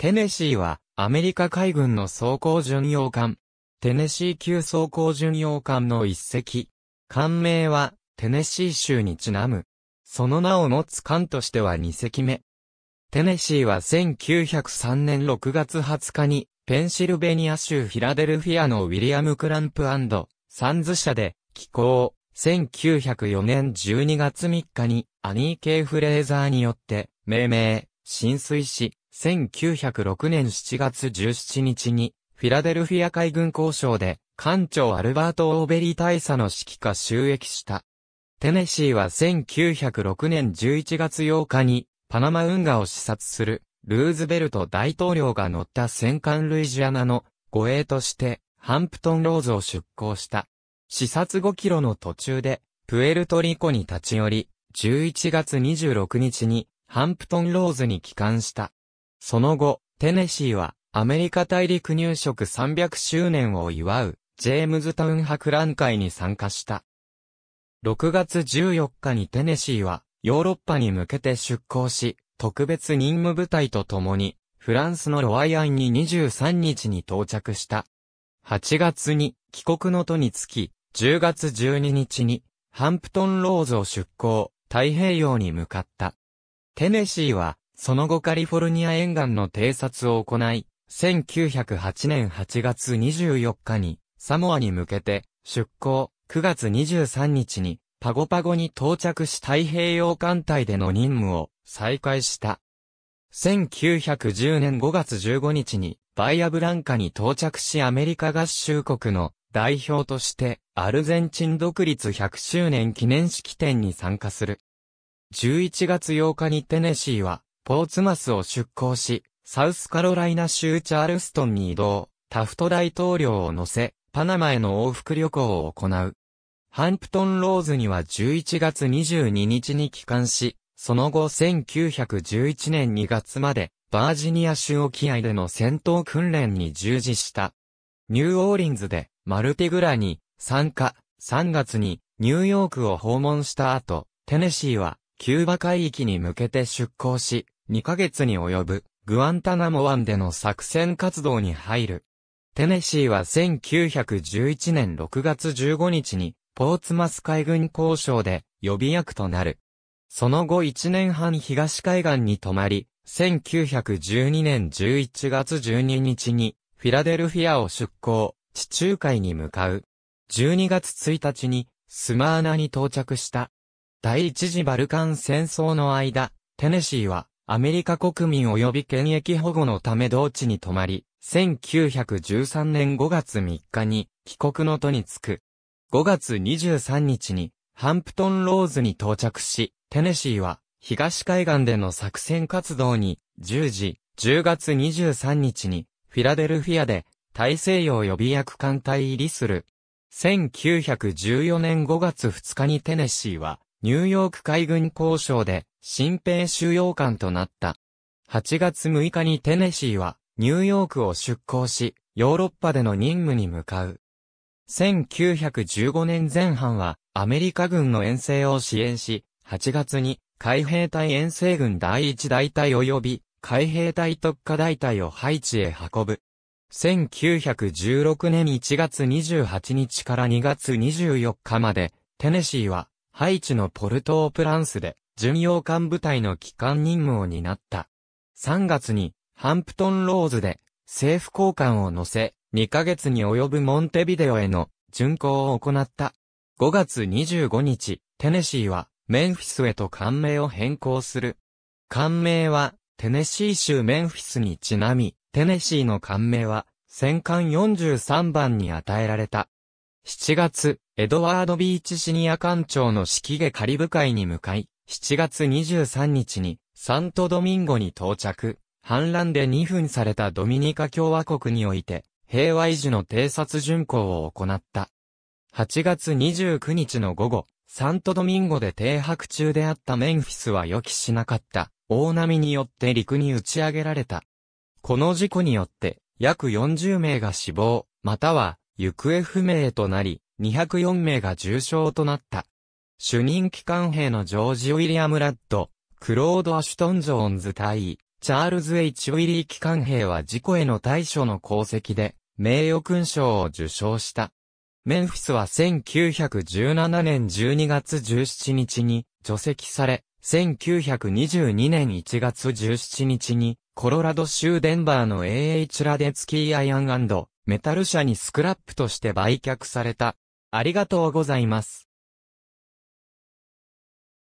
テネシーは、アメリカ海軍の装甲巡洋艦、テネシー級装甲巡洋艦の一隻。艦名は、テネシー州にちなむ。その名を持つ艦としては二隻目。テネシーは1903年6月20日に、ペンシルベニア州フィラデルフィアのウィリアム・クランプサンズ社で、寄港、1904年12月3日に、アニー・ケイ・フレーザーによって、命名、浸水し、1906年7月17日に、フィラデルフィア海軍交渉で、艦長アルバート・オーベリー大佐の指揮下収益した。テネシーは1906年11月8日に、パナマ運河を視察する、ルーズベルト大統領が乗った戦艦ルイジアナの護衛として、ハンプトンローズを出港した。視察5キロの途中で、プエルトリコに立ち寄り、11月26日に、ハンプトンローズに帰還した。その後、テネシーは、アメリカ大陸入植300周年を祝う、ジェームズタウン博覧会に参加した。6月14日にテネシーは、ヨーロッパに向けて出港し、特別任務部隊と共に、フランスのロワイアンに23日に到着した。8月に帰国の途につき、10月12日にハンプトンローズを出港、太平洋に向かった。テネシーはその後カリフォルニア沿岸の偵察を行い、1908年8月24日にサモアに向けて出港、9月23日にパゴパゴに到着し太平洋艦隊での任務を再開した。1910年5月15日にバイアブランカに到着しアメリカ合衆国の代表としてアルゼンチン独立100周年記念式典に参加する。11月8日にテネシーはポーツマスを出港し、サウスカロライナ州チャールストンに移動、タフト大統領を乗せ、パナマへの往復旅行を行う。ハンプトンローズには11月22日に帰還し、その後1911年2月まで、バージニア州沖合での戦闘訓練に従事した。ニューオーリンズで、マルティグラに、参加、3月に、ニューヨークを訪問した後、テネシーは、キューバ海域に向けて出港し、2ヶ月に及ぶグアンタナモ湾での作戦活動に入る。テネシーは1911年6月15日にポーツマス海軍交渉で予備役となる。その後1年半東海岸に泊まり、1912年11月12日にフィラデルフィアを出港、地中海に向かう。12月1日にスマーナに到着した。第一次バルカン戦争の間、テネシーはアメリカ国民及び権益保護のため同地に泊まり、1913年5月3日に帰国の途に着く。5月23日にハンプトンローズに到着し、テネシーは東海岸での作戦活動に10時、10月23日にフィラデルフィアで大西洋予備役艦隊入りする。1914年5月2日にテネシーはニューヨーク海軍交渉で新兵収容官となった。8月6日にテネシーはニューヨークを出港し、ヨーロッパでの任務に向かう。1915年前半はアメリカ軍の遠征を支援し、8月に海兵隊遠征軍第一大隊及び海兵隊特化大隊をハイチへ運ぶ。1916年1月28日から2月24日まで、テネシーは、ハイチのポルトープランスで、巡洋艦部隊の機関任務を担った。3月に、ハンプトンローズで、政府高官を乗せ、2ヶ月に及ぶモンテビデオへの巡航を行った。5月25日、テネシーは、メンフィスへと艦名を変更する。艦名は、テネシー州メンフィスにちなみ、テネシーの艦名は、戦艦43番に与えられた。7月、エドワード・ビーチシニア艦長の式下カリブ海に向かい、7月23日に、サントドミンゴに到着、反乱で2分されたドミニカ共和国において、平和維持の偵察巡航を行った。8月29日の午後、サントドミンゴで停泊中であったメンフィスは予期しなかった、大波によって陸に打ち上げられた。この事故によって、約40名が死亡、または、行方不明となり、204名が重傷となった。主任機関兵のジョージ・ウィリアム・ラッド、クロード・アシュトン・ジョーンズ対、チャールズ・ H・ ウィリー機関兵は事故への対処の功績で、名誉勲章を受章した。メンフィスは1917年12月17日に除籍され、1922年1月17日に、コロラド州デンバーの AH ラデツキーアイアンメタル社にスクラップとして売却された。ありがとうございます。